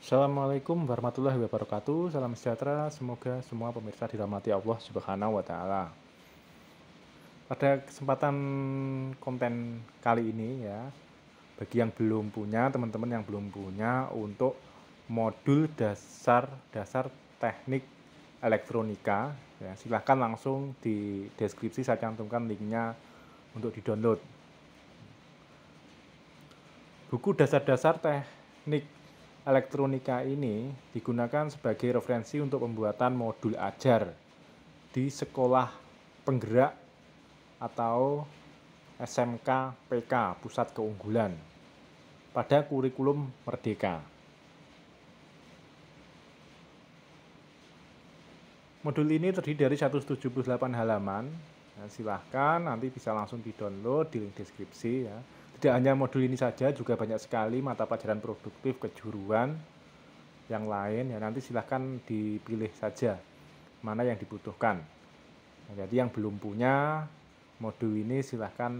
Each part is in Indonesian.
Assalamualaikum warahmatullahi wabarakatuh. Salam sejahtera. Semoga semua pemirsa dirahmati Allah Subhanahu wa taala. Pada kesempatan konten kali ini ya, bagi yang belum punya, teman-teman yang belum punya untuk modul dasar-dasar teknik elektronika, ya, silahkan langsung di deskripsi saya cantumkan linknya untuk di-download. Buku dasar-dasar teknik elektronika ini digunakan sebagai referensi untuk pembuatan modul ajar di sekolah penggerak atau SMK PK Pusat Keunggulan pada kurikulum Merdeka. Modul ini terdiri dari 178 halaman. Nah, silahkan nanti bisa langsung di-download di link deskripsi ya tidak hanya modul ini saja, juga banyak sekali mata pelajaran produktif, kejuruan, yang lain ya nanti silahkan dipilih saja mana yang dibutuhkan. Nah, jadi yang belum punya modul ini silahkan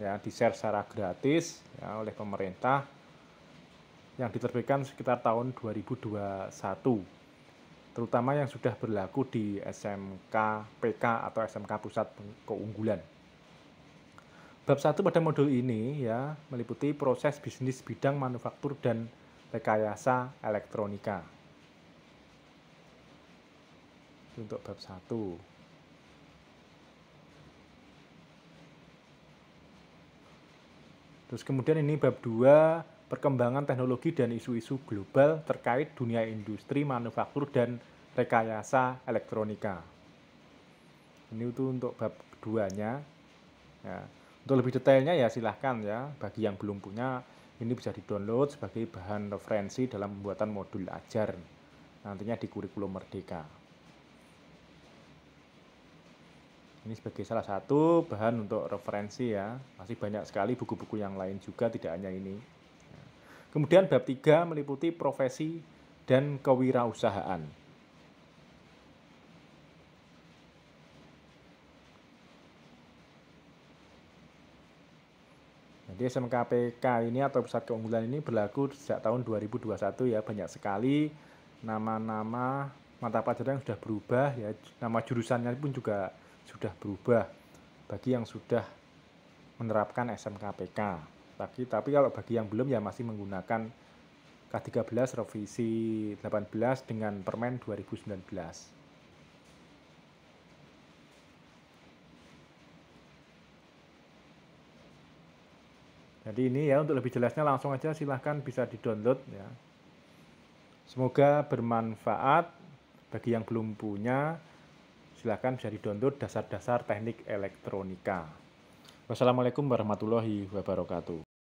ya di-share secara gratis ya, oleh pemerintah yang diterbitkan sekitar tahun 2021 terutama yang sudah berlaku di SMK PK atau SMK Pusat Keunggulan. Bab 1 pada modul ini ya meliputi proses bisnis bidang manufaktur dan rekayasa elektronika. Itu untuk bab 1. Terus kemudian ini bab 2 perkembangan teknologi dan isu-isu global terkait dunia industri manufaktur dan rekayasa elektronika. Ini itu untuk bab keduanya Ya. Untuk lebih detailnya ya silahkan ya, bagi yang belum punya ini bisa di-download sebagai bahan referensi dalam pembuatan modul ajar nantinya di kurikulum Merdeka. Ini sebagai salah satu bahan untuk referensi ya. Masih banyak sekali buku-buku yang lain juga tidak hanya ini. Kemudian bab 3 meliputi profesi dan kewirausahaan. Jadi SMKPK ini atau pusat keunggulan ini berlaku sejak tahun 2021 ya banyak sekali nama-nama mata pelajaran yang sudah berubah ya nama jurusannya pun juga sudah berubah bagi yang sudah menerapkan SMKPK. Tapi tapi kalau bagi yang belum ya masih menggunakan K13 revisi 18 dengan Permen 2019. Jadi ini ya untuk lebih jelasnya langsung aja silahkan bisa di-download ya. Semoga bermanfaat bagi yang belum punya silahkan bisa di-download dasar-dasar teknik elektronika. Wassalamualaikum warahmatullahi wabarakatuh.